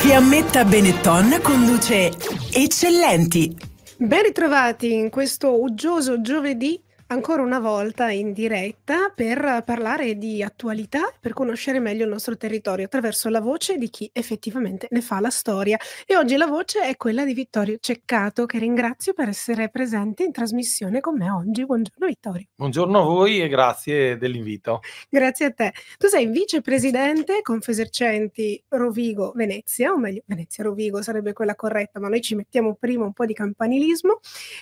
Fiammetta Benetton conduce Eccellenti. Ben ritrovati in questo uggioso giovedì ancora una volta in diretta per parlare di attualità, per conoscere meglio il nostro territorio attraverso la voce di chi effettivamente ne fa la storia. E oggi la voce è quella di Vittorio Ceccato, che ringrazio per essere presente in trasmissione con me oggi. Buongiorno Vittorio. Buongiorno a voi e grazie dell'invito. Grazie a te. Tu sei vicepresidente Confesercenti Rovigo Venezia, o meglio Venezia Rovigo sarebbe quella corretta, ma noi ci mettiamo prima un po' di campanilismo.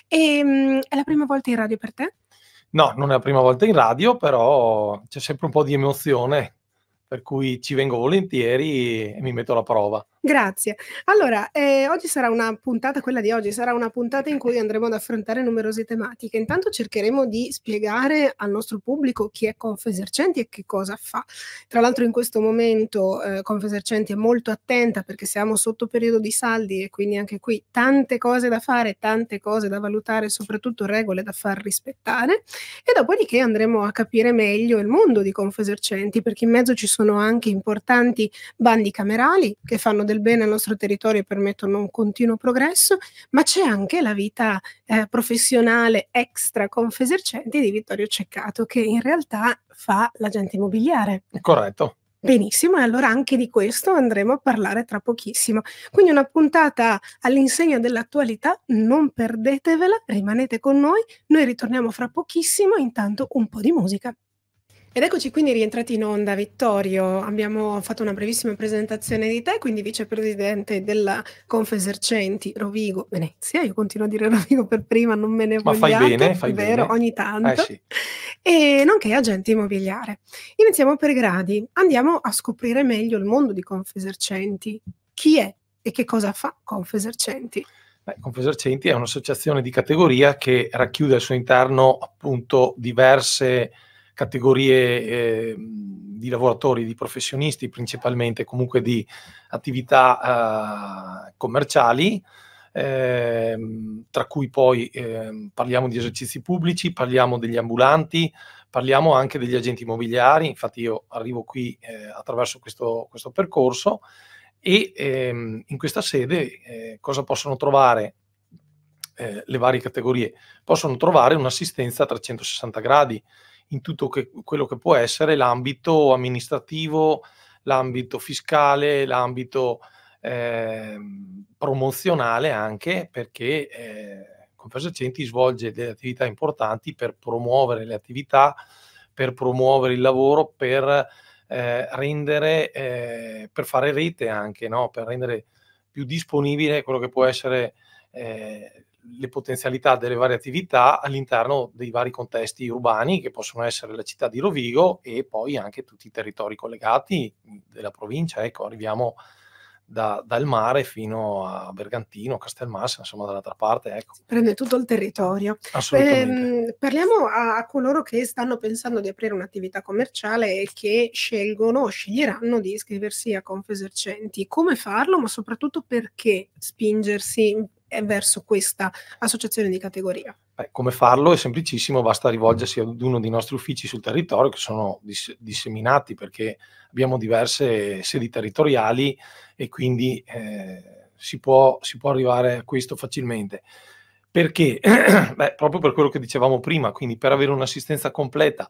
E, ehm, mh, è la prima volta in radio per te? No, non è la prima volta in radio, però c'è sempre un po' di emozione, per cui ci vengo volentieri e mi metto alla prova. Grazie. Allora, eh, oggi sarà una puntata, quella di oggi sarà una puntata in cui andremo ad affrontare numerose tematiche. Intanto cercheremo di spiegare al nostro pubblico chi è Confesercenti e che cosa fa. Tra l'altro in questo momento eh, Confesercenti è molto attenta perché siamo sotto periodo di saldi e quindi anche qui tante cose da fare, tante cose da valutare, soprattutto regole da far rispettare. E dopodiché andremo a capire meglio il mondo di Confesercenti perché in mezzo ci sono anche importanti bandi camerali che fanno delle del bene al nostro territorio e permettono un continuo progresso, ma c'è anche la vita eh, professionale extra confesercenti di Vittorio Ceccato, che in realtà fa l'agente immobiliare. Corretto. Benissimo, e allora anche di questo andremo a parlare tra pochissimo. Quindi una puntata all'insegna dell'attualità, non perdetevela, rimanete con noi, noi ritorniamo fra pochissimo, intanto un po' di musica. Ed eccoci quindi rientrati in onda, Vittorio. Abbiamo fatto una brevissima presentazione di te, quindi vicepresidente della Confesercenti Rovigo Venezia. Io continuo a dire Rovigo per prima, non me ne voglio. Ma fai bene, fai vero, bene. ogni tanto. Eh sì. E nonché agente immobiliare. Iniziamo per gradi. Andiamo a scoprire meglio il mondo di Confesercenti. Chi è e che cosa fa Confesercenti? Beh, Confesercenti è un'associazione di categoria che racchiude al suo interno appunto diverse categorie eh, di lavoratori, di professionisti principalmente, comunque di attività eh, commerciali, ehm, tra cui poi ehm, parliamo di esercizi pubblici, parliamo degli ambulanti, parliamo anche degli agenti immobiliari, infatti io arrivo qui eh, attraverso questo, questo, percorso e ehm, in questa sede eh, cosa possono trovare eh, le varie categorie? Possono trovare un'assistenza a 360 gradi, in tutto che, quello che può essere l'ambito amministrativo, l'ambito fiscale, l'ambito eh, promozionale anche perché eh, Confesercenti svolge delle attività importanti per promuovere le attività, per promuovere il lavoro, per eh, rendere, eh, per fare rete anche, no? per rendere più disponibile quello che può essere eh, le potenzialità delle varie attività all'interno dei vari contesti urbani che possono essere la città di Rovigo e poi anche tutti i territori collegati mm, della provincia. Ecco, arriviamo da, dal mare fino a Bergantino, Castelmassa, insomma dall'altra parte. Ecco. Si prende tutto il territorio. Assolutamente. Eh, parliamo a, a, coloro che stanno pensando di aprire un'attività commerciale e che scelgono o sceglieranno di iscriversi a Confesercenti. Come farlo, ma soprattutto perché spingersi è verso questa associazione di categoria? Beh, come farlo è semplicissimo, basta rivolgersi ad uno dei nostri uffici sul territorio che sono dis- disseminati perché abbiamo diverse sedi territoriali e quindi eh, si, può, si può arrivare a questo facilmente. Perché? Beh, proprio per quello che dicevamo prima, quindi per avere un'assistenza completa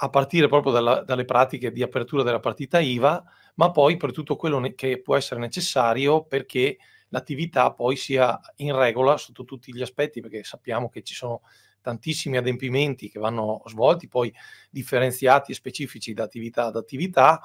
a partire proprio dalla, dalle pratiche di apertura della partita IVA, ma poi per tutto quello ne- che può essere necessario perché l'attività poi sia in regola sotto tutti gli aspetti, perché sappiamo che ci sono tantissimi adempimenti che vanno svolti, poi differenziati e specifici da attività ad attività,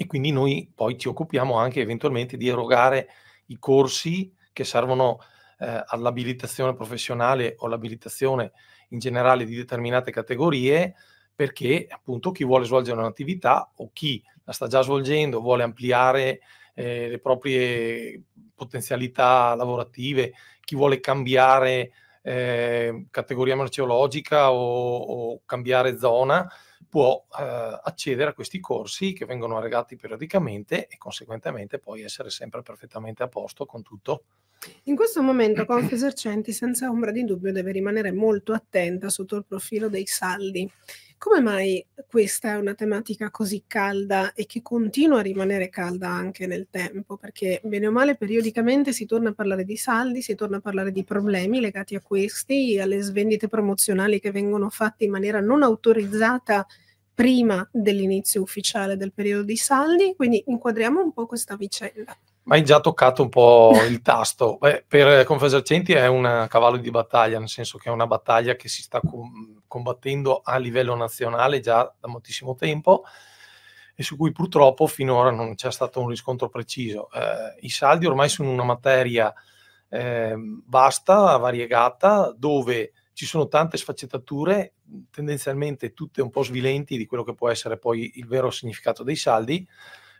e quindi noi poi ci occupiamo anche eventualmente di erogare i corsi che servono eh, all'abilitazione professionale o all'abilitazione in generale di determinate categorie, perché appunto chi vuole svolgere un'attività o chi la sta già svolgendo, vuole ampliare eh, le proprie potenzialità lavorative, chi vuole cambiare eh, categoria merceologica o, o, cambiare zona può eh, accedere a questi corsi che vengono regati periodicamente e conseguentemente poi essere sempre perfettamente a posto con tutto. In questo momento Confesercenti senza ombra di dubbio deve rimanere molto attenta sotto il profilo dei saldi. Come mai questa è una tematica così calda e che continua a rimanere calda anche nel tempo? Perché bene o male periodicamente si torna a parlare di saldi, si torna a parlare di problemi legati a questi, alle svendite promozionali che vengono fatte in maniera non autorizzata prima dell'inizio ufficiale del periodo di saldi, quindi inquadriamo un po' questa vicenda ma hai già toccato un po' il tasto. Beh, per Confesercenti è un cavallo di battaglia, nel senso che è una battaglia che si sta com- combattendo a livello nazionale già da moltissimo tempo e su cui purtroppo finora non c'è stato un riscontro preciso. Eh, I saldi ormai sono una materia eh, vasta, variegata, dove ci sono tante sfaccettature, tendenzialmente tutte un po' svilenti di quello che può essere poi il vero significato dei saldi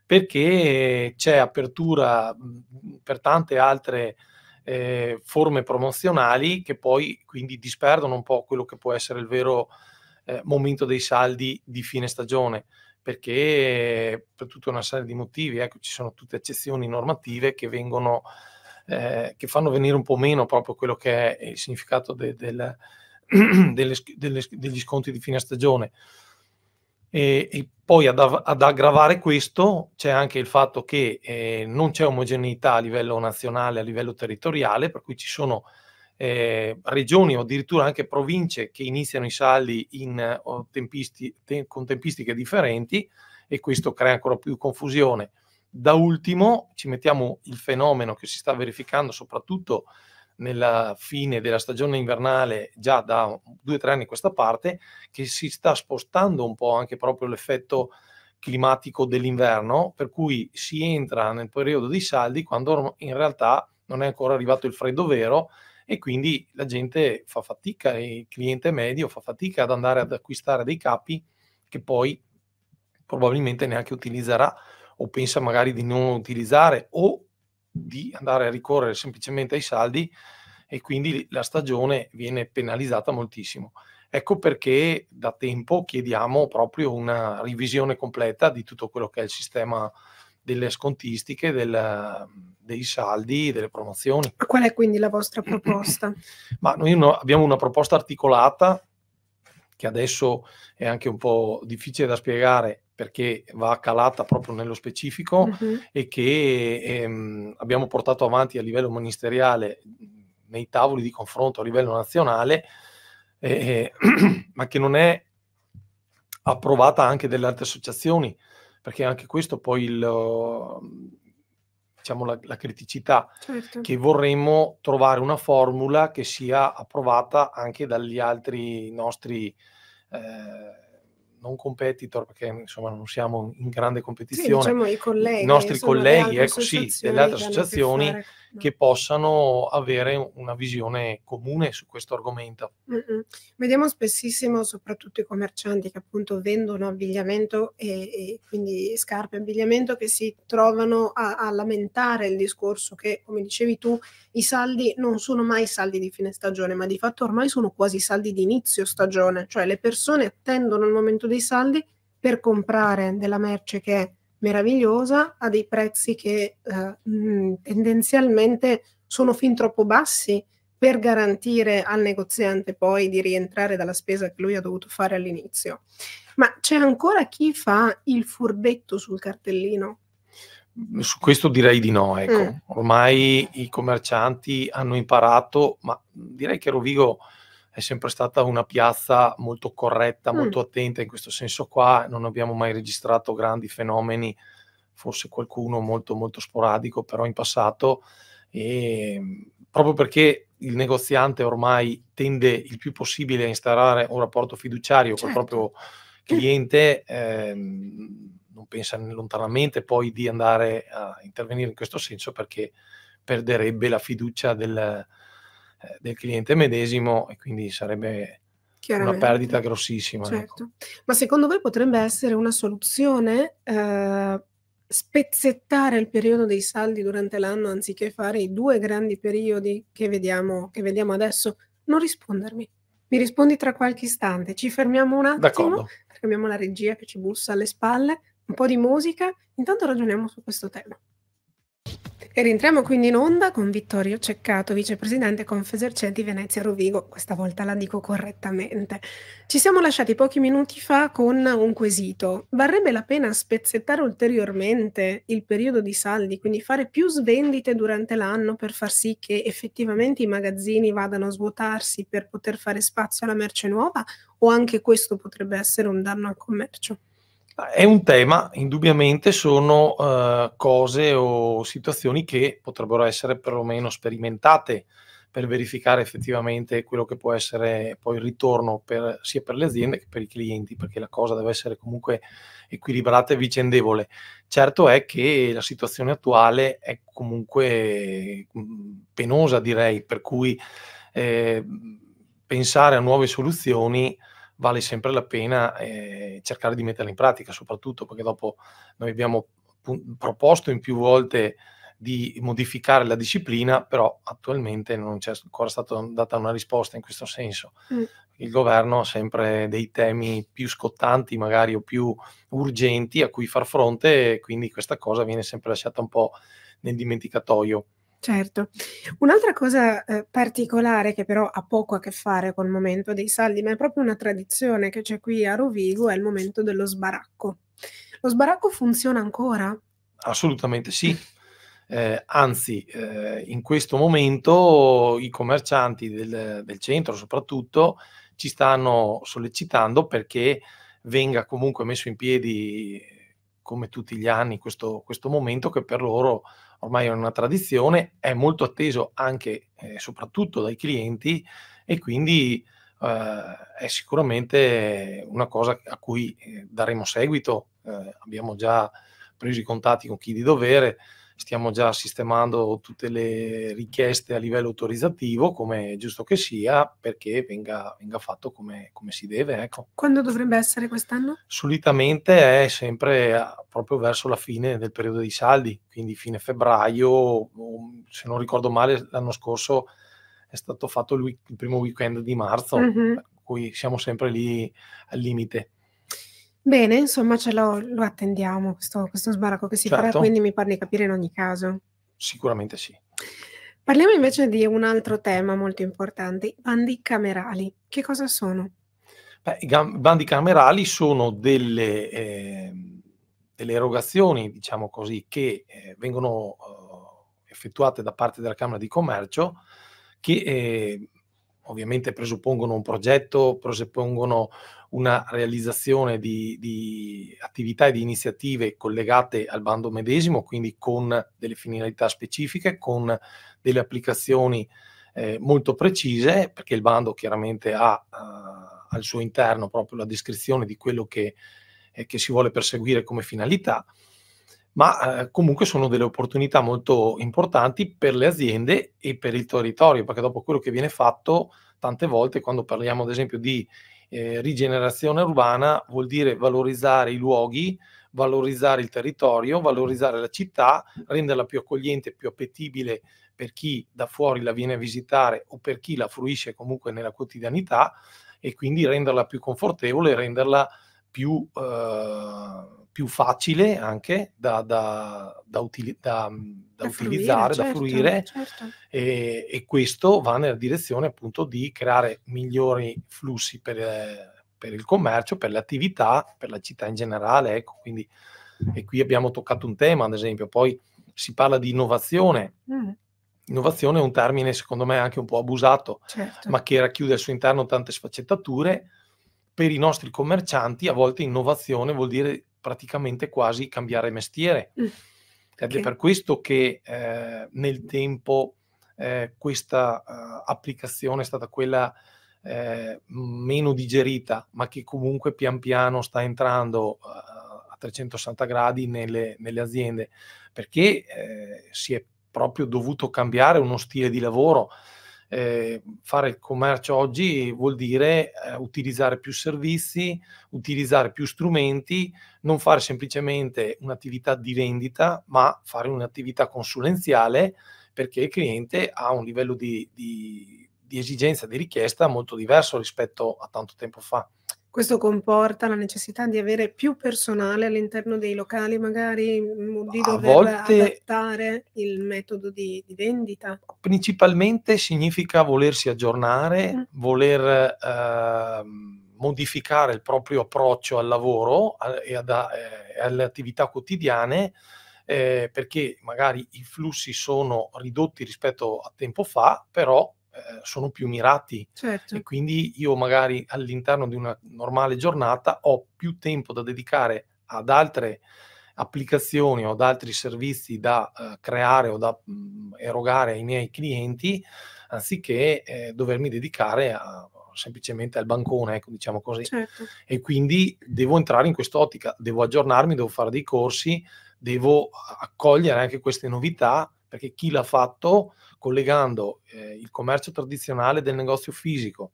perché c'è apertura mhmm, per tante altre eh, forme promozionali che poi quindi disperdono un po' quello che può essere il vero eh, momento dei saldi di fine stagione perché per tutta una serie di motivi ecco, ci sono tutte eccezioni normative che vengono eh, che fanno venire un po' meno proprio quello che è il significato de, del, delle, delle, degli sconti di fine stagione e, e poi ad, ad, aggravare questo c'è anche il fatto che eh, non c'è omogeneità a livello nazionale, a livello territoriale, per cui ci sono eh, regioni o addirittura anche province che iniziano i saldi in, tempisti, te, con tempistiche differenti e questo crea ancora più confusione. Da ultimo ci mettiamo il fenomeno che si sta verificando soprattutto nella fine della stagione invernale già da due o tre anni a questa parte, che si sta spostando un po' anche proprio l'effetto climatico dell'inverno, per cui si entra nel periodo dei saldi quando in realtà non è ancora arrivato il freddo vero e quindi la gente fa fatica, il cliente medio fa fatica ad andare ad acquistare dei capi che poi probabilmente neanche utilizzerà o pensa magari di non utilizzare o di andare a ricorrere semplicemente ai saldi e quindi la stagione viene penalizzata moltissimo. Ecco perché da tempo chiediamo proprio una revisione completa di tutto quello che è il sistema delle scontistiche, del, dei saldi, delle promozioni. Qual è quindi la vostra proposta? Ma noi no, abbiamo una proposta articolata che adesso è anche un po' difficile da spiegare perché va calata proprio nello specifico uh-huh. e che ehm, abbiamo portato avanti a livello ministeriale nei tavoli di confronto a livello nazionale, eh, ma che non è approvata anche dalle altre associazioni, perché anche questo poi il, diciamo, la, la criticità, certo. che vorremmo trovare una formula che sia approvata anche dagli altri nostri... Eh, non competitor, perché insomma non siamo in grande competizione, sì, diciamo, i, colleghi, i nostri insomma, colleghi, ecco sì, delle altre associazioni che, fare... che possano avere una visione comune su questo argomento. Mm-mm. Vediamo spessissimo soprattutto i commercianti che appunto vendono abbigliamento e, e quindi scarpe abbigliamento che si trovano a, a lamentare il discorso che, come dicevi tu, i saldi non sono mai saldi di fine stagione, ma di fatto ormai sono quasi saldi di inizio stagione, cioè le persone attendono il momento dei saldi per comprare della merce che è meravigliosa a dei prezzi che eh, mh, mm, tendenzialmente sono fin troppo bassi per garantire al negoziante poi di rientrare dalla spesa che lui ha dovuto fare all'inizio. Ma c'è ancora chi fa il furbetto sul cartellino? Su questo direi di no, ecco. Mm. Ormai i commercianti hanno imparato, ma direi che Rovigo è sempre stata una piazza molto corretta, mm. molto mm. attenta in questo senso qua, non abbiamo mai registrato grandi fenomeni, forse qualcuno molto molto sporadico, però in passato, e ehm, proprio perché il negoziante ormai tende il più possibile a instaurare un rapporto fiduciario certo. col proprio cliente, eh, non pensa lontanamente poi di andare a intervenire in questo senso perché perderebbe la fiducia del, eh, del cliente medesimo e quindi sarebbe una perdita grossissima. Ecco. Certo. Ecco. Ma secondo voi potrebbe essere una soluzione eh, spezzettare il periodo dei saldi durante l'anno anziché fare i due grandi periodi che vediamo, che vediamo adesso? Non rispondermi. Mi rispondi tra qualche istante. Ci fermiamo un attimo D'accordo. perché abbiamo la regia che ci bussa alle spalle, un po' di musica. Intanto ragioniamo su questo tema. E rientriamo quindi in onda con Vittorio Ceccato, vicepresidente Confesercenti Venezia Rovigo, questa volta la dico correttamente. Ci siamo lasciati pochi minuti fa con un quesito. Varrebbe la pena spezzettare ulteriormente il periodo di saldi, quindi fare più svendite durante l'anno per far sì che effettivamente i magazzini vadano a svuotarsi per poter fare spazio alla merce nuova o anche questo potrebbe essere un danno al commercio? È un tema, indubbiamente sono uh, cose o situazioni che potrebbero essere perlomeno sperimentate per verificare effettivamente quello che può essere poi il ritorno per, sia per le aziende che per i clienti, perché la cosa deve essere comunque equilibrata e vicendevole. Certo è che la situazione attuale è comunque mm, penosa, direi, per cui eh, pensare a nuove soluzioni vale sempre la pena eh, cercare di metterla in pratica, soprattutto perché dopo noi abbiamo proposto in più volte di modificare la disciplina, però attualmente non c'è ancora stata data una risposta in questo senso. Mm. Il governo ha sempre dei temi più scottanti, magari o più urgenti a cui far fronte, e quindi questa cosa viene sempre lasciata un po' nel dimenticatoio. Certo. Un'altra cosa, ehm, particolare che però ha poco a che fare con il momento dei saldi, ma è proprio una tradizione che c'è qui a Rovigo, è il momento dello sbaracco. Lo sbaracco funziona ancora? Assolutamente sì. Ehm, anzi, ehm, in questo momento i commercianti del del centro soprattutto, ci stanno sollecitando perché venga comunque messo in piedi, come tutti gli anni, questo questo momento che per loro è ormai è una tradizione, è molto atteso anche e eh, soprattutto dai clienti e quindi eh, è sicuramente una cosa a cui eh, daremo seguito. Eh, abbiamo già preso i contatti con chi di dovere, stiamo già sistemando tutte le richieste a livello autorizzativo, come è giusto che sia, perché venga, venga fatto come, come, si deve. Ecco. Quando dovrebbe essere quest'anno? Solitamente è sempre eh, proprio verso la fine del periodo dei saldi, quindi fine febbraio, se non ricordo male l'anno scorso è stato fatto il, primo weekend di marzo, mm-hmm. per cui siamo sempre lì al limite. Bene, insomma ce lo, lo attendiamo questo, questo, sbarco che si certo. farà, quindi mi pare di capire in ogni caso. Sicuramente sì. Parliamo invece di un altro tema molto importante, i bandi camerali. Che cosa sono? Beh, I bandi camerali sono delle, eh, delle erogazioni, diciamo così, che eh, vengono eh, effettuate da parte della Camera di Commercio che eh, ovviamente presuppongono un progetto, presuppongono una realizzazione di, di, attività e di iniziative collegate al bando medesimo, quindi con delle finalità specifiche, con delle applicazioni eh, molto precise, perché il bando chiaramente ha eh, al suo interno proprio la descrizione di quello che, eh, che si vuole perseguire come finalità ma eh, comunque sono delle opportunità molto importanti per le aziende e per il territorio, perché dopo quello che viene fatto, tante volte quando parliamo ad esempio di eh, rigenerazione urbana, vuol dire valorizzare i luoghi, valorizzare il territorio, valorizzare la città, renderla più accogliente, più appetibile per chi da fuori la viene a visitare o per chi la fruisce comunque nella quotidianità e quindi renderla più confortevole, renderla più... Eh, più facile anche da, da, da, utili- da mm, utilizzare, fruire, da certo, fruire certo. E, e, questo va nella direzione appunto di creare migliori flussi per, eh, per il commercio, per le attività, per la città in generale. Ecco, quindi, e qui abbiamo toccato un tema, ad esempio, poi si parla di innovazione. Mm. Innovazione è un termine secondo me anche un po' abusato, certo. ma che racchiude al suo interno tante sfaccettature. Per i nostri commercianti a volte innovazione vuol dire praticamente quasi cambiare mestiere. Mm. Ed okay. è per questo che eh, nel tempo eh, questa uh, applicazione è stata quella eh, meno digerita, ma che comunque pian piano sta entrando uh, a 360 gradi nelle, nelle aziende, perché eh, si è proprio dovuto cambiare uno stile di lavoro eh, fare il commercio oggi vuol dire eh, utilizzare più servizi, utilizzare più strumenti, non fare semplicemente un'attività di vendita, ma fare un'attività consulenziale perché il cliente ha un livello di, di, di esigenza, di richiesta molto diverso rispetto a tanto tempo fa. Questo comporta la necessità di avere più personale all'interno dei locali, magari mm, di dover volte, adattare il metodo di, di, vendita. Principalmente significa volersi aggiornare, mm. voler eh, modificare il proprio approccio al lavoro e eh, alle attività quotidiane. Eh, perché magari i flussi sono ridotti rispetto a tempo fa, però eh, sono più mirati certo. e quindi io magari all'interno di una normale giornata ho più tempo da dedicare ad altre applicazioni o ad altri servizi da eh, creare o da mh, mm, erogare ai miei clienti anziché eh, dovermi dedicare a, semplicemente al bancone, ecco, diciamo così. Certo. E quindi devo entrare in quest'ottica, devo aggiornarmi, devo fare dei corsi, devo accogliere anche queste novità perché chi l'ha fatto collegando eh, il commercio tradizionale del negozio fisico,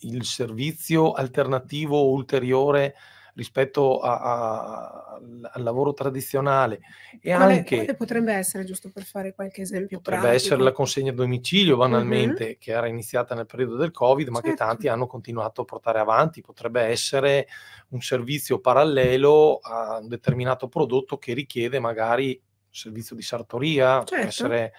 il servizio alternativo ulteriore rispetto a, a, al lavoro tradizionale. E quale, anche, quale potrebbe essere, giusto per fare qualche esempio? Potrebbe pratico. essere la consegna a domicilio, banalmente, uh-huh. che era iniziata nel periodo del Covid, ma certo. che tanti hanno continuato a portare avanti. Potrebbe essere un servizio parallelo a un determinato prodotto che richiede magari servizio di sartoria, certo. può essere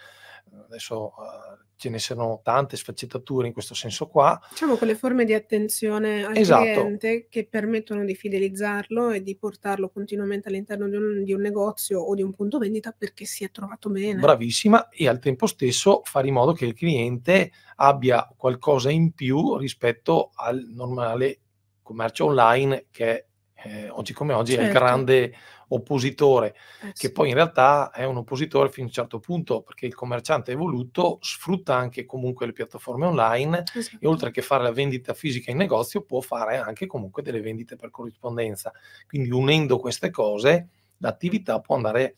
adesso uh, ce ne sono tante sfaccettature in questo senso qua. Diciamo quelle forme di attenzione al esatto. cliente che permettono di fidelizzarlo e di portarlo continuamente all'interno di un, di un, negozio o di un punto vendita perché si è trovato bene. Bravissima e al tempo stesso fare in modo che il cliente abbia qualcosa in più rispetto al normale commercio online che eh, oggi come oggi certo. è il certo. grande oppositore, eh sì. che poi in realtà è un oppositore fino a un certo punto, perché il commerciante evoluto sfrutta anche comunque le piattaforme online esatto. e oltre che fare la vendita fisica in negozio può fare anche comunque delle vendite per corrispondenza. Quindi unendo queste cose l'attività può andare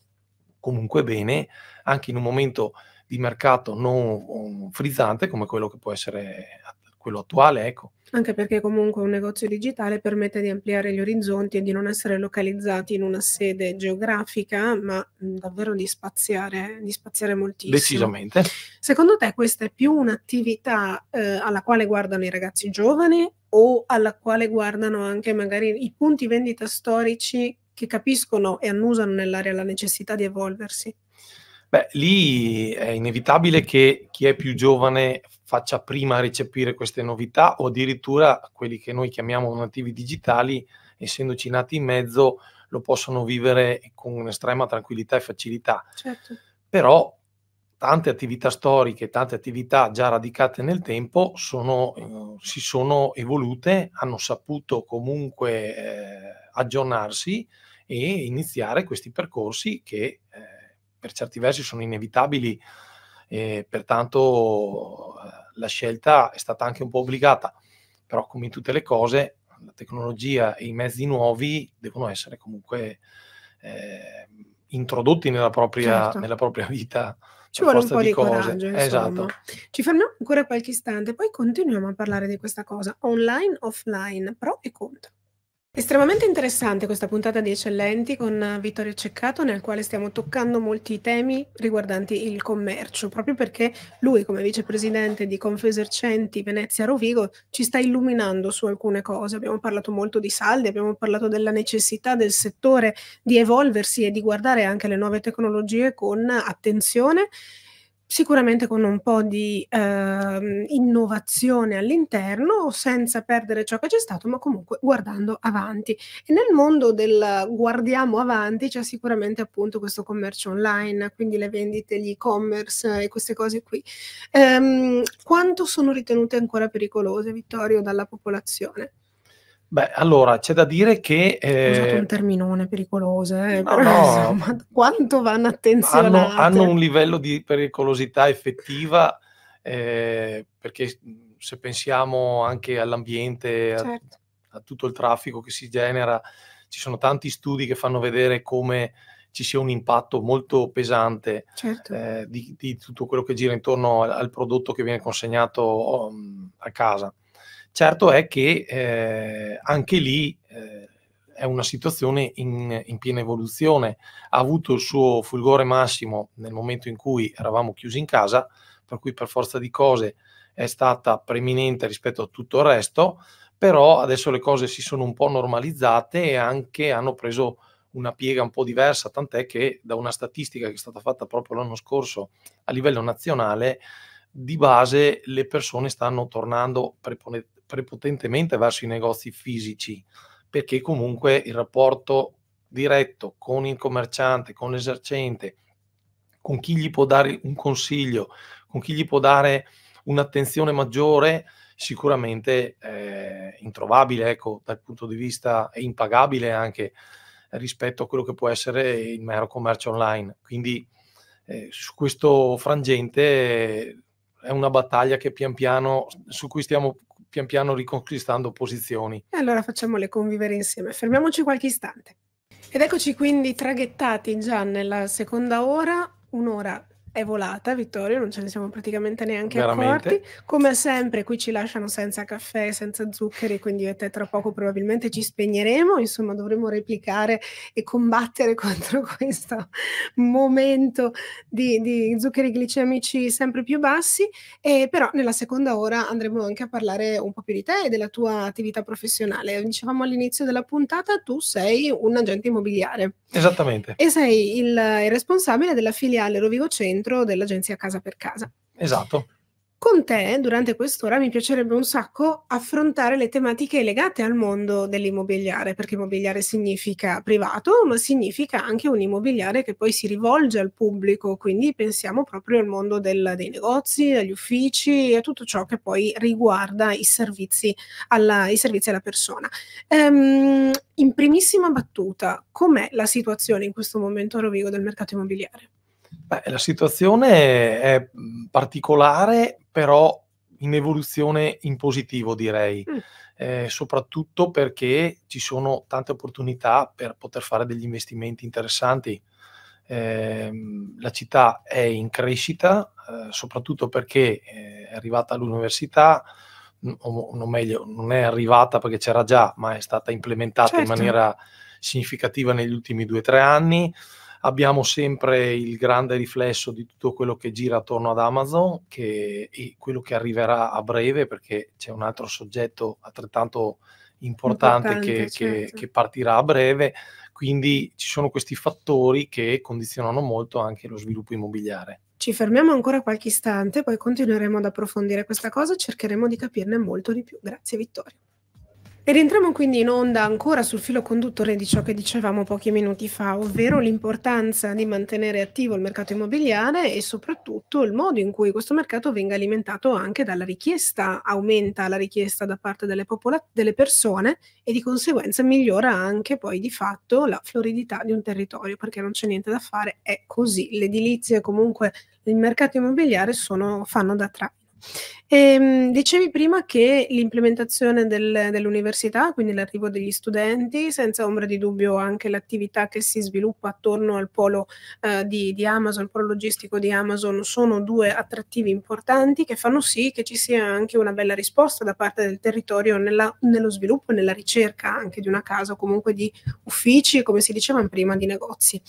comunque bene anche in un momento di mercato non frizzante come quello che può essere attuale quello attuale, ecco. Anche perché comunque un negozio digitale permette di ampliare gli orizzonti e di non essere localizzati in una sede geografica, ma davvero di spaziare, di spaziare moltissimo. Decisamente. Secondo te questa è più un'attività eh, alla quale guardano i ragazzi giovani o alla quale guardano anche magari i punti vendita storici che capiscono e annusano nell'area la necessità di evolversi? Beh, lì è inevitabile che chi è più giovane faccia prima recepire queste novità o addirittura quelli che noi chiamiamo nativi digitali, essendoci nati in mezzo, lo possono vivere con un'estrema tranquillità e facilità. Certo. Però tante attività storiche, tante attività già radicate nel tempo sono, eh, si sono evolute, hanno saputo comunque eh, aggiornarsi e iniziare questi percorsi che per certi versi sono inevitabili e pertanto eh, la scelta è stata anche un po' obbligata, però come in tutte le cose la tecnologia e i mezzi nuovi devono essere comunque eh, introdotti nella propria, certo. nella propria vita. Ci vuole un po' di, di cose. coraggio. Esatto. Ci fermiamo ancora qualche istante, poi continuiamo a parlare di questa cosa, online, offline, pro e contro. Estremamente interessante questa puntata di Eccellenti con Vittorio Ceccato nel quale stiamo toccando molti temi riguardanti il commercio, proprio perché lui come vicepresidente di Confesercenti Venezia Rovigo ci sta illuminando su alcune cose. Abbiamo parlato molto di saldi, abbiamo parlato della necessità del settore di evolversi e di guardare anche le nuove tecnologie con attenzione sicuramente con un po' di eh, innovazione all'interno, senza perdere ciò che c'è stato, ma comunque guardando avanti. E nel mondo del guardiamo avanti c'è sicuramente appunto questo commercio online, quindi le vendite, gli e-commerce e queste cose qui. Ehm, quanto sono ritenute ancora pericolose, Vittorio, dalla popolazione? Beh, allora c'è da dire che. Eh, Ho usato un eh, terminone pericoloso, eh, no, però no. insomma, quanto vanno attenzionati? Hanno, hanno, un livello di pericolosità effettiva, eh, perché mhmm, se pensiamo anche all'ambiente, certo. a, a tutto il traffico che si genera, ci sono tanti studi che fanno vedere come ci sia un impatto molto pesante certo. eh, di, di, tutto quello che gira intorno al, al prodotto che viene consegnato um, a casa. Certo è che eh, anche lì eh, è una situazione in, in, piena evoluzione, ha avuto il suo fulgore massimo nel momento in cui eravamo chiusi in casa, per cui per forza di cose è stata preminente rispetto a tutto il resto, però adesso le cose si sono un po' normalizzate e anche hanno preso una piega un po' diversa, tant'è che da una statistica che è stata fatta proprio l'anno scorso a livello nazionale, di base le persone stanno tornando preponer- prepotentemente verso i negozi fisici, perché comunque il rapporto diretto con il commerciante, con l'esercente, con chi gli può dare un consiglio, con chi gli può dare un'attenzione maggiore, sicuramente è introvabile ecco, dal punto di vista e impagabile anche rispetto a quello che può essere il mero commercio online. Quindi eh, su questo frangente è una battaglia che pian piano su cui stiamo pian piano riconquistando posizioni. E allora facciamole convivere insieme, fermiamoci qualche istante. Ed eccoci quindi traghettati già nella seconda ora, un'ora è volata, Vittorio, non ce ne siamo praticamente neanche Veramente. accorti. Come sempre, qui ci lasciano senza caffè, senza zuccheri, quindi io e te tra poco probabilmente ci spegneremo, insomma dovremo replicare e combattere contro questo momento di, di zuccheri glicemici sempre più bassi, e però nella seconda ora andremo anche a parlare un po' più di te e della tua attività professionale. Dicevamo all'inizio della puntata, tu sei un agente immobiliare. Esattamente. E sei il, il responsabile della filiale Rovigo Centro dell'agenzia Casa per Casa. Esatto. Con te, durante quest'ora, mi piacerebbe un sacco affrontare le tematiche legate al mondo dell'immobiliare, perché immobiliare significa privato, ma significa anche un immobiliare che poi si rivolge al pubblico, quindi pensiamo proprio al mondo del, dei negozi, agli uffici, a tutto ciò che poi riguarda i servizi alla, i servizi alla persona. Ehm, in primissima battuta, com'è la situazione in questo momento a Rovigo del mercato immobiliare? Beh, la situazione è particolare, però in evoluzione in positivo, direi. Mm. Eh, soprattutto perché ci sono tante opportunità per poter fare degli investimenti interessanti. Eh, la città è in crescita, eh, soprattutto perché eh, è arrivata all'università, o, o meglio, non è arrivata perché c'era già, ma è stata implementata certo. in maniera significativa negli ultimi due o tre anni abbiamo sempre il grande riflesso di tutto quello che gira attorno ad Amazon che, e quello che arriverà a breve perché c'è un altro soggetto altrettanto importante, importante che, certo. che, che partirà a breve. Quindi ci sono questi fattori che condizionano molto anche lo sviluppo immobiliare. Ci fermiamo ancora qualche istante, poi continueremo ad approfondire questa cosa e cercheremo di capirne molto di più. Grazie Vittorio. E rientriamo quindi in onda ancora sul filo conduttore di ciò che dicevamo pochi minuti fa, ovvero l'importanza di mantenere attivo il mercato immobiliare e soprattutto il modo in cui questo mercato venga alimentato anche dalla richiesta, aumenta la richiesta da parte delle, popola- delle persone e di conseguenza migliora anche poi di fatto la floridità di un territorio, perché non c'è niente da fare, è così. L'edilizia e comunque il mercato immobiliare sono, fanno da traino. E, ehm, dicevi prima che l'implementazione del, dell'università, quindi l'arrivo degli studenti, senza ombra di dubbio anche l'attività che si sviluppa attorno al polo eh, di, di, Amazon, il polo logistico di Amazon, sono due attrattivi importanti che fanno sì che ci sia anche una bella risposta da parte del territorio nella, nello sviluppo e nella ricerca anche di una casa o comunque di uffici, come si diceva prima, di negozi.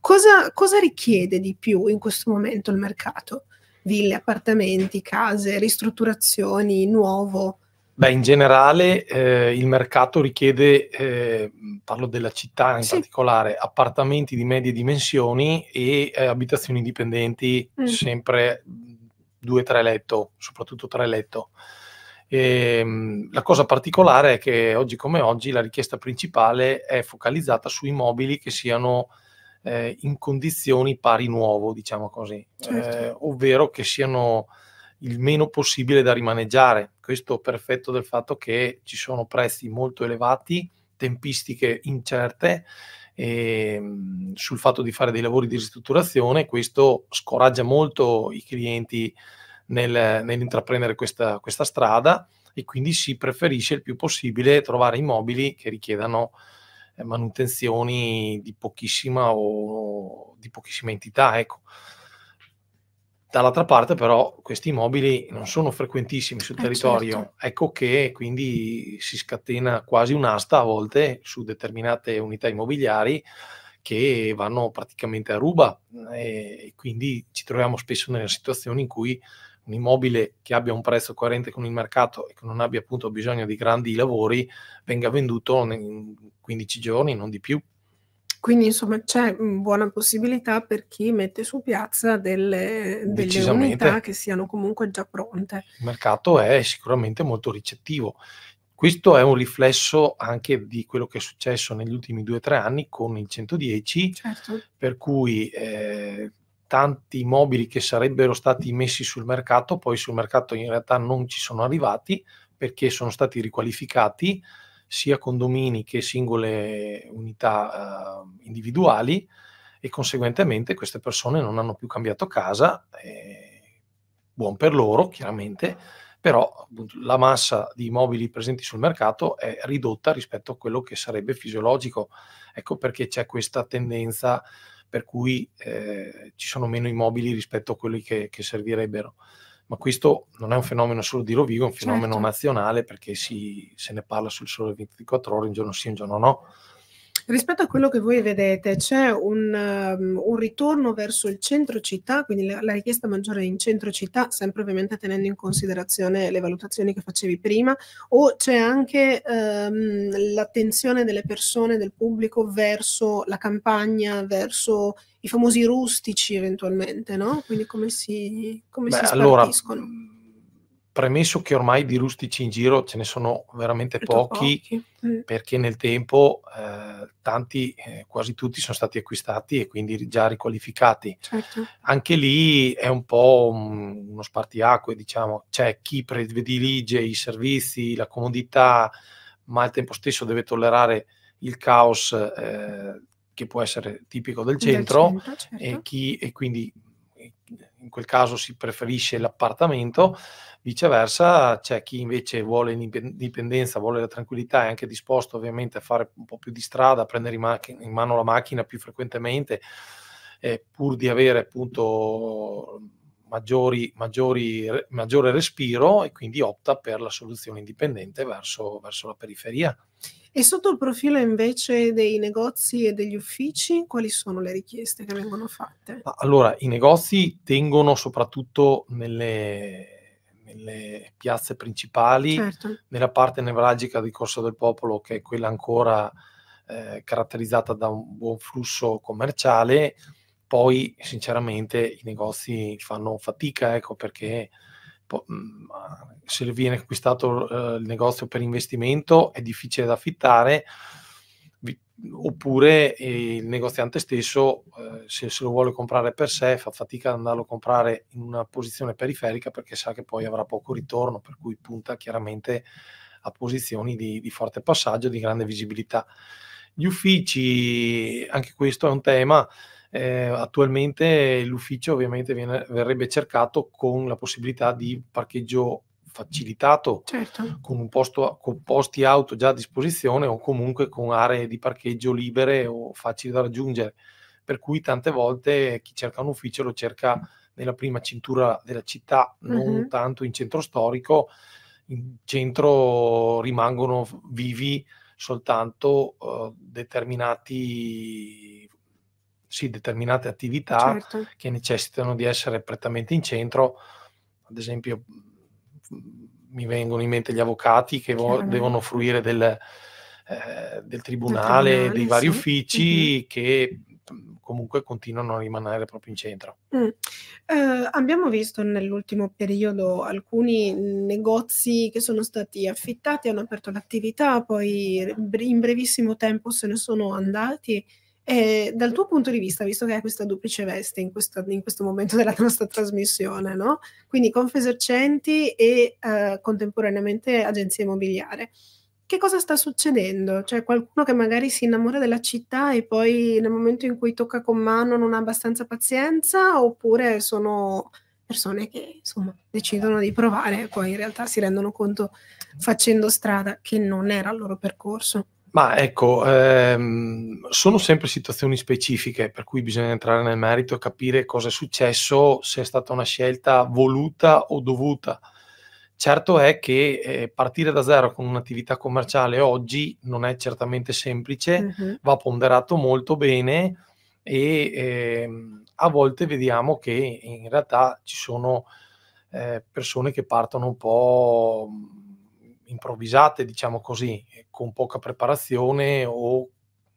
cosa, cosa richiede di più in questo momento il mercato? ville, appartamenti, case, ristrutturazioni, nuovo? Beh, in generale eh, il mercato richiede, eh, parlo della città in sì. particolare, appartamenti di medie dimensioni e eh, abitazioni indipendenti, mm. sempre due, tre letto, soprattutto tre letto. E, ehm, la cosa particolare è che oggi come oggi la richiesta principale è focalizzata sui mobili che siano eh, in condizioni pari nuovo, diciamo così, certo. eh, ovvero che siano il meno possibile da rimaneggiare. Questo perfetto del fatto che ci sono prezzi molto elevati, tempistiche incerte e, ehm, sul fatto di fare dei lavori di ristrutturazione, questo scoraggia molto i clienti nel, nell'intraprendere questa, questa strada e quindi si preferisce il più possibile trovare immobili che richiedano eh, manutenzioni di pochissima o di pochissima entità, ecco. Dall'altra parte però questi immobili non sono frequentissimi sul eh, certo. territorio, certo. ecco che quindi si scatena quasi un'asta a volte su determinate unità immobiliari che vanno praticamente a ruba eh, e quindi ci troviamo spesso nelle situazioni in cui un immobile che abbia un prezzo coerente con il mercato e che non abbia appunto bisogno di grandi lavori venga venduto in 15 giorni, non di più. Quindi insomma c'è mm, buona possibilità per chi mette su piazza delle, delle unità che siano comunque già pronte. Il mercato è sicuramente molto ricettivo. Questo è un riflesso anche di quello che è successo negli ultimi due o tre anni con il 110, certo. per cui eh, tanti mobili che sarebbero stati messi sul mercato, poi sul mercato in realtà non ci sono arrivati perché sono stati riqualificati sia condomini che singole eh, unità eh, individuali e conseguentemente queste persone non hanno più cambiato casa, eh, buon per loro chiaramente, però appunto, la massa di mobili presenti sul mercato è ridotta rispetto a quello che sarebbe fisiologico. Ecco perché c'è questa tendenza per cui eh, ci sono meno immobili rispetto a quelli che, che, servirebbero. Ma questo non è un fenomeno solo di Rovigo, è un fenomeno certo. nazionale perché si, se ne parla sul sole 24 ore, un giorno sì, un giorno no. Rispetto a quello che voi vedete, c'è un, um, un ritorno verso il centro città, quindi la, la, richiesta maggiore è in centro città, sempre ovviamente tenendo in considerazione le valutazioni che facevi prima, o c'è anche um, l'attenzione delle persone, del pubblico verso la campagna, verso i famosi rustici eventualmente, no? Quindi come si, come Beh, si allora, premesso che ormai di rustici in giro ce ne sono veramente pochi, pochi, perché nel tempo eh, tanti, eh, quasi tutti sono stati acquistati e quindi già riqualificati. Certo. Anche lì è un po' un, uno spartiacque, diciamo, c'è chi predilige i servizi, la comodità, ma al tempo stesso deve tollerare il caos eh, che può essere tipico del centro, del centro certo. e, chi, e quindi in quel caso si preferisce l'appartamento, viceversa c'è chi invece vuole l'indipendenza, vuole la tranquillità, è anche disposto ovviamente a fare un po' più di strada, a prendere in, in mano la macchina più frequentemente, eh, pur di avere appunto maggiori, maggiori, maggiore respiro e quindi opta per la soluzione indipendente verso, verso la periferia. E sotto il profilo invece dei negozi e degli uffici, quali sono le richieste che vengono fatte? Allora, i negozi tengono soprattutto nelle, nelle piazze principali, certo. nella parte nevralgica di Corso del Popolo, che è quella ancora eh, caratterizzata da un buon flusso commerciale, poi sinceramente i negozi fanno fatica, ecco perché Mm, se viene acquistato eh, il negozio per investimento è difficile da affittare, oppure eh, il negoziante stesso, eh, se, se, lo vuole comprare per sé, fa fatica ad andarlo a comprare in una posizione periferica perché sa che poi avrà poco ritorno, per cui punta chiaramente a posizioni di, di forte passaggio, di grande visibilità. Gli uffici, anche questo è un tema eh, attualmente l'ufficio ovviamente viene, verrebbe cercato con la possibilità di parcheggio facilitato certo. con, un posto, con posti auto già a disposizione o comunque con aree di parcheggio libere o facili da raggiungere. Per cui tante volte chi cerca un ufficio lo cerca nella prima cintura della città, non uh-huh. tanto in centro storico. In centro rimangono vivi soltanto uh, determinati sì, determinate attività certo. che necessitano di essere prettamente in centro, ad esempio mm, mi vengono in mente gli avvocati che devono fruire del, eh, del, tribunale, del tribunale, dei vari sì. uffici mm-hmm. che mm, comunque continuano a rimanere proprio in centro. Mm. Eh, abbiamo visto nell'ultimo periodo alcuni negozi che sono stati affittati, hanno aperto l'attività, poi in brevissimo tempo se ne sono andati. E dal tuo punto di vista, visto che hai questa duplice veste in questo, in questo momento della nostra trasmissione, no? quindi Confesercenti e eh, contemporaneamente agenzia immobiliare, che cosa sta succedendo? Cioè qualcuno che magari si innamora della città e poi nel momento in cui tocca con mano non ha abbastanza pazienza oppure sono persone che insomma decidono di provare e poi in realtà si rendono conto facendo strada che non era il loro percorso? Ma ecco, ehm, sono sempre situazioni specifiche per cui bisogna entrare nel merito e capire cosa è successo, se è stata una scelta voluta o dovuta. Certo è che eh, partire da zero con un'attività commerciale oggi non è certamente semplice, uh-huh. va ponderato molto bene e ehm, a volte vediamo che in realtà ci sono eh, persone che partono un po' improvvisate, diciamo così, eh, con poca preparazione o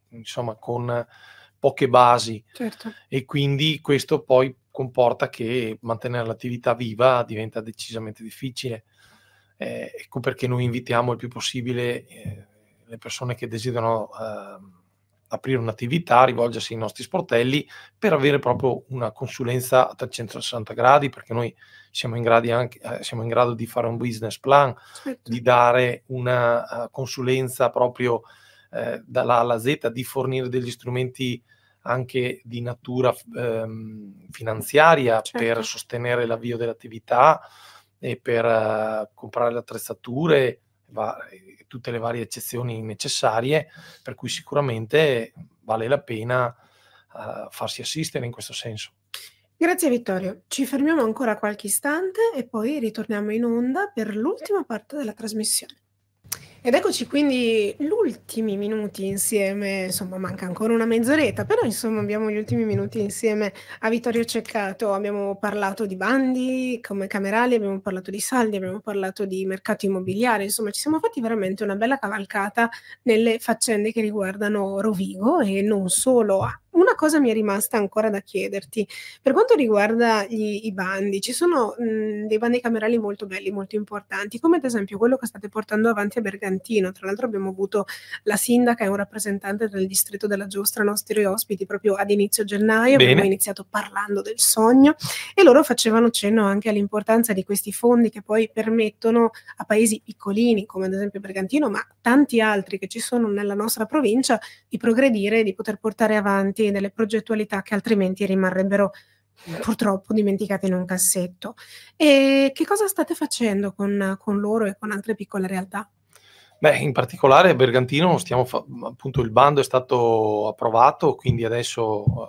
insomma con poche basi. Certo. E quindi questo poi comporta che mantenere l'attività viva diventa decisamente difficile. Eh, ecco perché noi invitiamo il più possibile eh, le persone che desiderano eh, aprire un'attività, rivolgersi ai nostri sportelli per avere proprio una consulenza a 360 gradi, perché noi siamo in, anche, eh, siamo in, grado di fare un business plan, certo. di dare una uh, consulenza proprio uh, dalla A alla Z, di fornire degli strumenti anche di natura um, finanziaria certo. per sostenere l'avvio dell'attività e per uh, comprare le attrezzature va, e tutte le varie eccezioni necessarie, per cui sicuramente vale la pena farsi assistere in questo senso. Grazie Vittorio. Ci fermiamo ancora qualche istante e poi ritorniamo in onda per l'ultima parte della trasmissione. Ed eccoci quindi gli ultimi minuti insieme, insomma manca ancora una mezz'oretta, però insomma abbiamo gli ultimi minuti insieme a Vittorio Ceccato, abbiamo parlato di bandi come camerali, abbiamo parlato di saldi, abbiamo parlato di mercato immobiliare, insomma ci siamo fatti veramente una bella cavalcata nelle faccende che riguardano Rovigo e non solo, una cosa mi è rimasta ancora da chiederti. Per quanto riguarda gli, i bandi, ci sono mh, dei bandi camerali molto belli, molto importanti, come ad esempio quello che state portando avanti a Bergantino. Tra l'altro abbiamo avuto la sindaca e un rappresentante del distretto della Giostra, nostri ospiti, proprio ad inizio gennaio. Bene. Abbiamo iniziato parlando del sogno e loro facevano cenno anche all'importanza di questi fondi che poi permettono a paesi piccolini, come ad esempio Bergantino, ma tanti altri che ci sono nella nostra provincia, di progredire e di poter portare avanti progetti delle progettualità che altrimenti rimarrebbero eh, purtroppo dimenticate in un cassetto. E che cosa state facendo con, con loro e con altre piccole realtà? Beh, in particolare a Bergantino stiamo fa- appunto il bando è stato approvato, quindi adesso uh,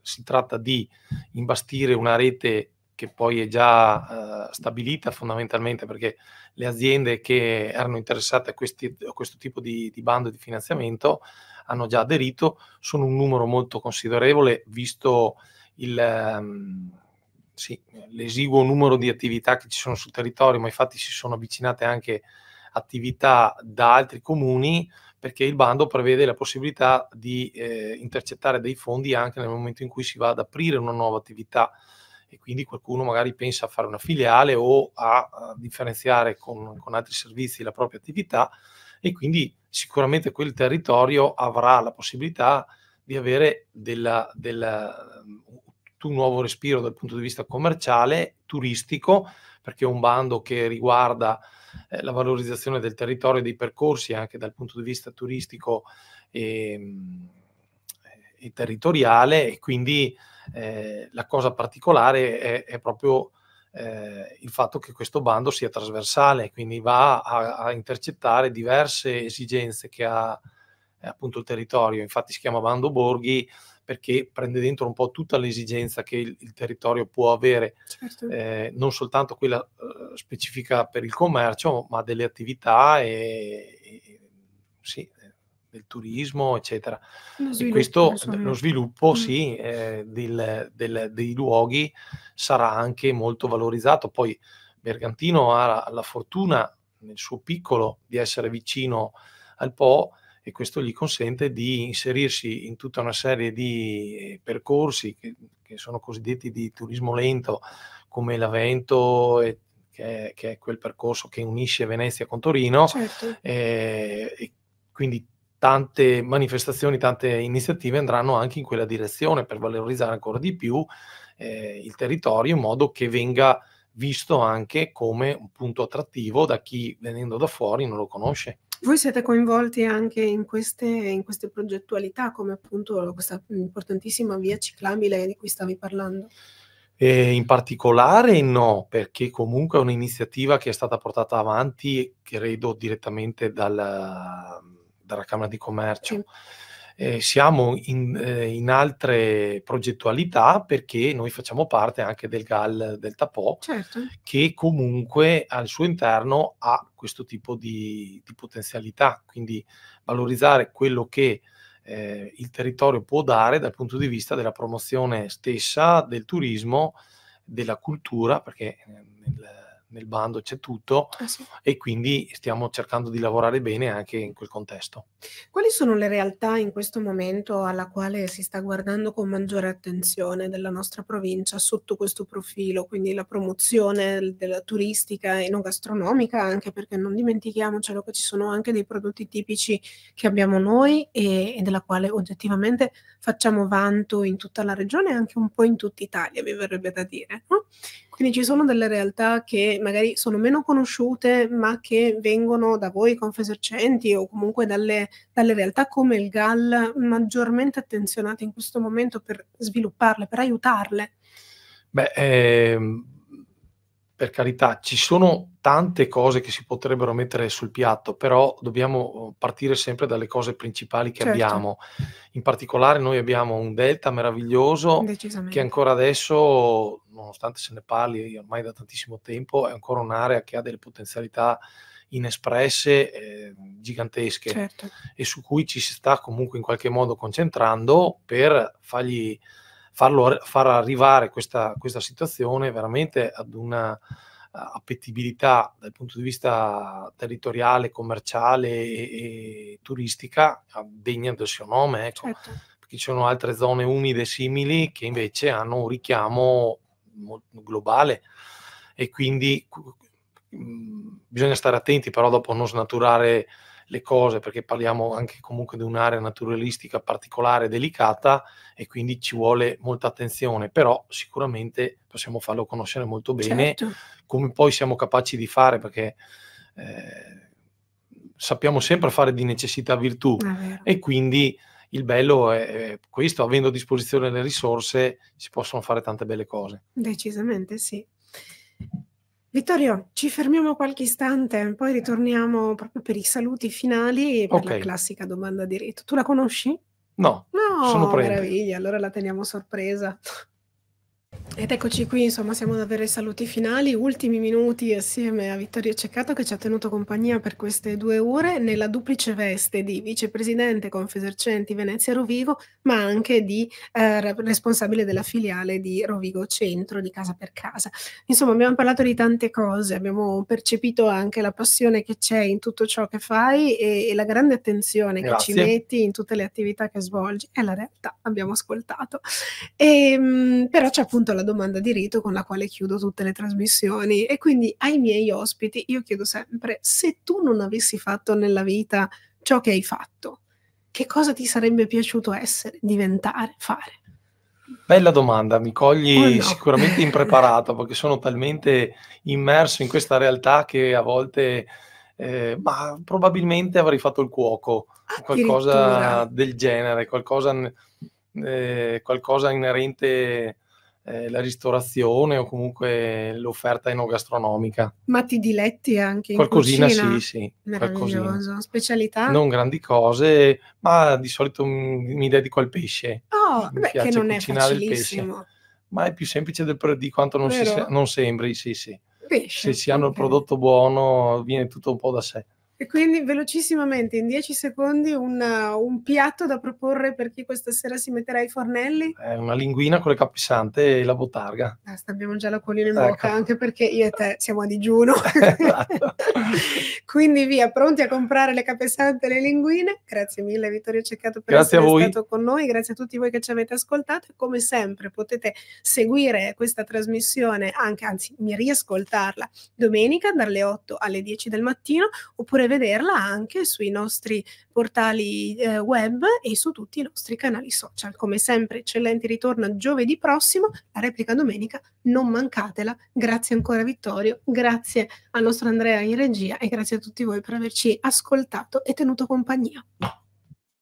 si tratta di imbastire una rete che poi è già uh, stabilita fondamentalmente perché le aziende che erano interessate a, questi, a questo tipo di, di bando di finanziamento hanno già aderito, sono un numero molto considerevole visto il, ehm, sì, l'esiguo numero di attività che ci sono sul territorio, ma infatti si sono avvicinate anche attività da altri comuni perché il bando prevede la possibilità di eh, intercettare dei fondi anche nel momento in cui si va ad aprire una nuova attività e quindi qualcuno magari pensa a fare una filiale o a, a differenziare con, con altri servizi la propria attività e quindi sicuramente quel territorio avrà la possibilità di avere della, della, mm, un nuovo respiro dal punto di vista commerciale, turistico, perché è un bando che riguarda eh, la valorizzazione del territorio e dei percorsi anche dal punto di vista turistico e, mm, e territoriale e quindi eh, la cosa particolare è, è proprio eh, il fatto che questo bando sia trasversale, quindi va a, a intercettare diverse esigenze che ha eh, appunto il territorio. Infatti si chiama bando Borghi perché prende dentro un po' tutta l'esigenza che il, il territorio può avere, certo. eh, non soltanto quella eh, specifica per il commercio, ma delle attività e, e sì, del turismo, eccetera. Sviluppo, e questo, lo sviluppo, mm. sì, eh, del, del, dei luoghi sarà anche molto valorizzato. Poi Bergantino ha la, la fortuna, nel suo piccolo, di essere vicino al Po' e questo gli consente di inserirsi in tutta una serie di eh, percorsi che, che sono cosiddetti di turismo lento, come l'Avento, e, che, è, che, è, quel percorso che unisce Venezia con Torino. Certo. Eh, e quindi tante manifestazioni, tante iniziative andranno anche in quella direzione per valorizzare ancora di più eh, il territorio in modo che venga visto anche come un punto attrattivo da chi venendo da fuori non lo conosce. Voi siete coinvolti anche in queste, in queste progettualità, come appunto questa importantissima via ciclabile di cui stavi parlando? Eh, in particolare no, perché comunque è un'iniziativa che è stata portata avanti, credo, direttamente dal, dalla Camera di Commercio. Sì. Eh, siamo in, eh, in, altre progettualità perché noi facciamo parte anche del GAL del TAPO, certo. che comunque al suo interno ha questo tipo di, di potenzialità, quindi valorizzare quello che eh, il territorio può dare dal punto di vista della promozione stessa, del turismo, della cultura, perché eh, nel, nel bando c'è tutto ah, sì. e quindi stiamo cercando di lavorare bene anche in quel contesto. Quali sono le realtà in questo momento alla quale si sta guardando con maggiore attenzione della nostra provincia sotto questo profilo, quindi la promozione della turistica e non gastronomica, anche perché non dimentichiamocelo che ci sono anche dei prodotti tipici che abbiamo noi e, e della quale oggettivamente facciamo vanto in tutta la regione e anche un po' in tutta Italia, vi verrebbe da dire. No? Quindi ci sono delle realtà che magari sono meno conosciute, ma che vengono da voi confesercenti o comunque dalle, dalle realtà come il GAL maggiormente attenzionate in questo momento per svilupparle, per aiutarle? Beh, ehm per carità, ci sono tante cose che si potrebbero mettere sul piatto, però dobbiamo oh, partire sempre dalle cose principali che certo. abbiamo. In particolare noi abbiamo un delta meraviglioso che ancora adesso, nonostante se ne parli ormai da tantissimo tempo, è ancora un'area che ha delle potenzialità inespresse eh, gigantesche certo. e su cui ci si sta comunque in qualche modo concentrando per fargli farlo, far arrivare questa, questa situazione veramente ad una eh, appetibilità dal punto di vista territoriale, commerciale e, e turistica degna del suo nome. Ecco. Certo. Perché ci sono altre zone umide simili che invece hanno un richiamo globale e quindi mh, mm, bisogna stare attenti però dopo non snaturare le cose, perché parliamo anche comunque di un'area naturalistica particolare, delicata e quindi ci vuole molta attenzione, però sicuramente possiamo farlo conoscere molto bene, certo. come poi siamo capaci di fare, perché eh, sappiamo sempre fare di necessità virtù e quindi il bello è questo, avendo a disposizione le risorse si possono fare tante belle cose. Decisamente sì. Vittorio, ci fermiamo qualche istante, poi ritorniamo proprio per i saluti finali e per okay. la classica domanda di rito. Tu la conosci? No, no, sono prende. meraviglia, allora la teniamo sorpresa. Ed eccoci qui, insomma, siamo davvero ai saluti finali, ultimi minuti assieme a Vittorio Ceccato che ci ha tenuto compagnia per queste due ore nella duplice veste di vicepresidente Confesercenti Venezia Rovigo, ma anche di eh, responsabile della filiale di Rovigo Centro, di Casa per Casa. Insomma, abbiamo parlato di tante cose, abbiamo percepito anche la passione che c'è in tutto ciò che fai e, e la grande attenzione Grazie. che ci metti in tutte le attività che svolgi. È la realtà, abbiamo ascoltato. E, ehm, mh, però c'è appunto la domanda di rito con la quale chiudo tutte le trasmissioni e quindi ai miei ospiti io chiedo sempre se tu non avessi fatto nella vita ciò che hai fatto, che cosa ti sarebbe piaciuto essere, diventare, fare? Bella domanda, mi cogli oh no. sicuramente impreparato perché sono talmente immerso in questa realtà che a volte, eh, ma probabilmente avrei fatto il cuoco, qualcosa del genere, qualcosa, eh, qualcosa inerente eh, la ristorazione o comunque l'offerta enogastronomica. Ma ti diletti anche qualcosina, in Qualcosina, sì, sì. Meraviglioso. Qualcosina. Specialità? Non grandi cose, ma di solito mi dedico al pesce. Oh, mi beh, che non è facilissimo. Ma è più semplice del, di quanto non, si, non sembri, sì, sì. Pesce, Se si hanno il prodotto buono, viene tutto un po' da sé. E quindi velocissimamente, in 10 secondi, una, un piatto da proporre per chi questa sera si metterà ai fornelli? Eh, una linguina con le cappisante e la botarga. Basta, abbiamo già la colina in ecco. bocca, anche perché io e te siamo a digiuno. Esatto. quindi via, pronti a comprare le cappisante e le linguine. Grazie mille Vittorio Ceccato per grazie essere stato con noi, grazie a tutti voi che ci avete ascoltato. Come sempre potete seguire questa trasmissione, anche, anzi riascoltarla, domenica dalle 8 alle 10 del mattino, oppure vederla anche sui nostri portali eh, web e su tutti i nostri canali social. Come sempre, eccellente ritorno giovedì prossimo, la replica domenica, non mancatela. Grazie ancora Vittorio, grazie al nostro Andrea in regia e grazie a tutti voi per averci ascoltato e tenuto compagnia.